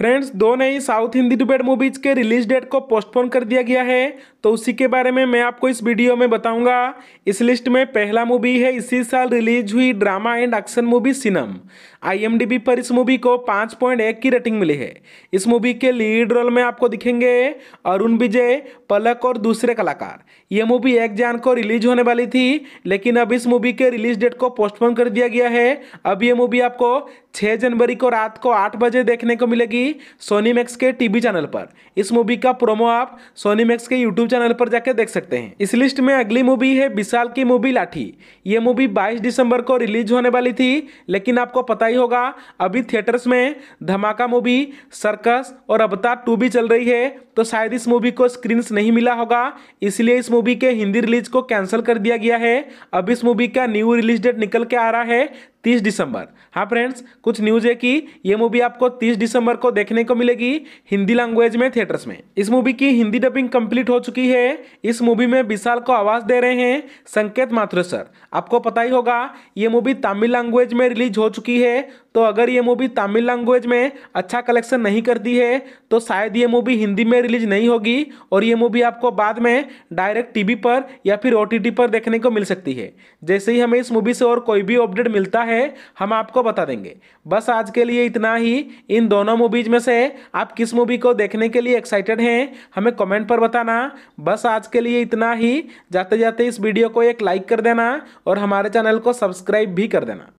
friends दो नई south Hindi dubbed movies के रिलीज डेट को पोस्टपोन कर दिया गया है तो उसी के बारे में मैं आपको इस वीडियो में बताऊंगा इस लिस्ट में पहला मूवी है इसी साल रिलीज हुई ड्रामा एंड एक्शन मूवी सिनम आईएमडीबी पर इस मूवी को 5.1 की रेटिंग मिली है इस मूवी के लीड रोल में आपको दिखेंगे अरुण विजय पलक और दूसरे कलाकार ये मूवी एक जान को रिलीज होने वाली थी लेकिन अब इस मूवी के रिलीज डेट को पोस्टपोन कर दिया गया है अब ये मूवी आपको 6 जनवरी को रात को 8 बजे देखने को मिलेगी सोनी मैक्स के टीवी चैनल पर इस मूवी का प्रोमो आप सोनी मैक्स के यूट्यूब चैनल पर जाकर देख सकते हैं इस लिस्ट में अगली मूवी है विशाल की मूवी लाठी ये मूवी 22 दिसंबर को रिलीज होने वाली थी लेकिन आपको पता ही होगा अभी थिएटर्स में धमाका मूवी सर्कस और अवतार टू भी चल रही है तो शायद इस मूवी को स्क्रीन नहीं मिला होगा इसलिए इस मूवी के हिंदी रिलीज को कैंसिल कर दिया गया है अब इस मूवी का न्यू रिलीज डेट निकल के आ रहा है 30 दिसंबर हाँ फ्रेंड्स कुछ न्यूज़ है कि ये मूवी आपको 30 दिसंबर को देखने को मिलेगी हिंदी लैंग्वेज में थिएटर्स में इस मूवी की हिंदी डबिंग कंप्लीट हो चुकी है इस मूवी में विशाल को आवाज़ दे रहे हैं संकेत माथुर सर आपको पता ही होगा ये मूवी तमिल लैंग्वेज में रिलीज हो चुकी है तो अगर ये मूवी तमिल लैंग्वेज में अच्छा कलेक्शन नहीं करती है तो शायद ये मूवी हिंदी में रिलीज नहीं होगी और ये मूवी आपको बाद में डायरेक्ट टीवी पर या फिर ओ पर देखने को मिल सकती है जैसे ही हमें इस मूवी से और कोई भी अपडेट मिलता है हम आपको बता देंगे बस आज के लिए इतना ही इन दोनों मूवीज में से आप किस मूवी को देखने के लिए एक्साइटेड हैं हमें कमेंट पर बताना बस आज के लिए इतना ही जाते जाते इस वीडियो को एक लाइक कर देना और हमारे चैनल को सब्सक्राइब भी कर देना